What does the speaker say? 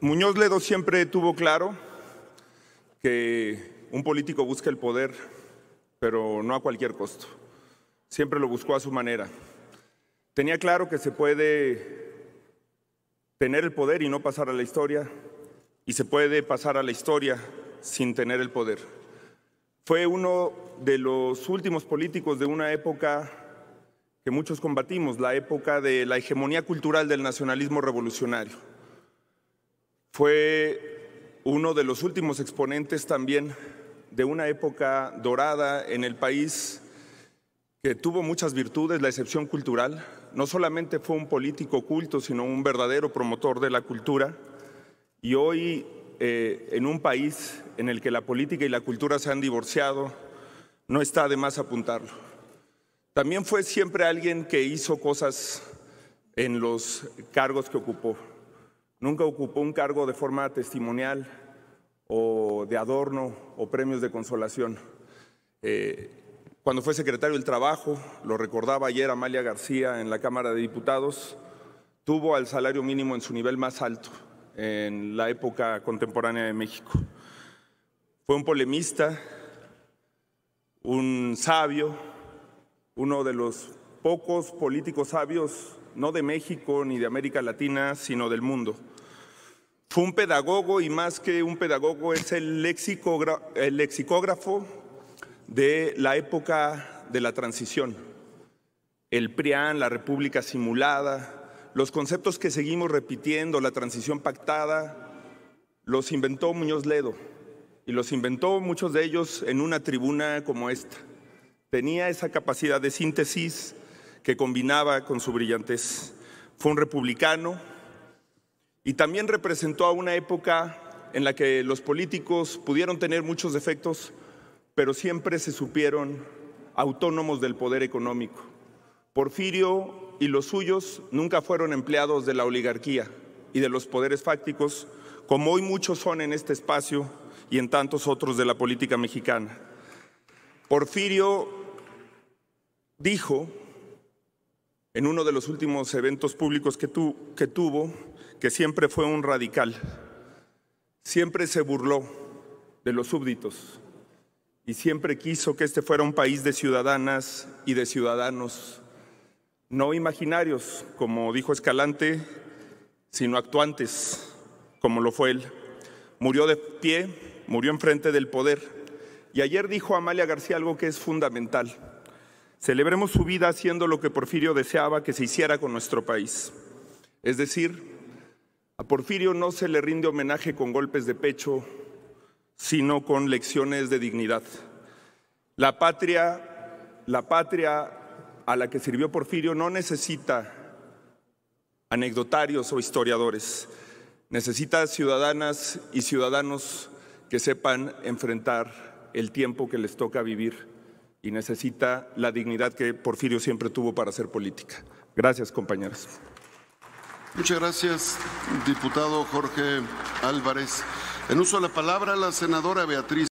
Muñoz Ledo siempre tuvo claro que un político busca el poder, pero no a cualquier costo. Siempre lo buscó a su manera. Tenía claro que se puede tener el poder y no pasar a la historia, y se puede pasar a la historia sin tener el poder. Fue uno de los últimos políticos de una época que muchos combatimos, la época de la hegemonía cultural del nacionalismo revolucionario. Fue uno de los últimos exponentes también de una época dorada en el país que tuvo muchas virtudes, la excepción cultural. No solamente fue un político culto, sino un verdadero promotor de la cultura. Y hoy, eh, en un país en el que la política y la cultura se han divorciado, no está de más apuntarlo. También fue siempre alguien que hizo cosas en los cargos que ocupó. Nunca ocupó un cargo de forma testimonial o de adorno o premios de consolación. Eh, cuando fue secretario del Trabajo, lo recordaba ayer Amalia García en la Cámara de Diputados, tuvo al salario mínimo en su nivel más alto en la época contemporánea de México. Fue un polemista, un sabio, uno de los pocos políticos sabios, no de México ni de América Latina, sino del mundo. Fue un pedagogo y más que un pedagogo es el, el lexicógrafo de la época de la transición. El PRIAN, la República Simulada, los conceptos que seguimos repitiendo, la transición pactada, los inventó Muñoz Ledo y los inventó muchos de ellos en una tribuna como esta. Tenía esa capacidad de síntesis, que combinaba con su brillantez. Fue un republicano y también representó a una época en la que los políticos pudieron tener muchos defectos, pero siempre se supieron autónomos del poder económico. Porfirio y los suyos nunca fueron empleados de la oligarquía y de los poderes fácticos, como hoy muchos son en este espacio y en tantos otros de la política mexicana. Porfirio dijo en uno de los últimos eventos públicos que, que tuvo, que siempre fue un radical. Siempre se burló de los súbditos y siempre quiso que este fuera un país de ciudadanas y de ciudadanos, no imaginarios, como dijo Escalante, sino actuantes, como lo fue él. Murió de pie, murió enfrente del poder. Y ayer dijo Amalia García algo que es fundamental. Celebremos su vida haciendo lo que Porfirio deseaba que se hiciera con nuestro país. Es decir, a Porfirio no se le rinde homenaje con golpes de pecho, sino con lecciones de dignidad. La patria, la patria a la que sirvió Porfirio no necesita anecdotarios o historiadores, necesita ciudadanas y ciudadanos que sepan enfrentar el tiempo que les toca vivir y necesita la dignidad que Porfirio siempre tuvo para hacer política. Gracias, compañeros. Muchas gracias, diputado Jorge Álvarez. En uso de la palabra, la senadora Beatriz.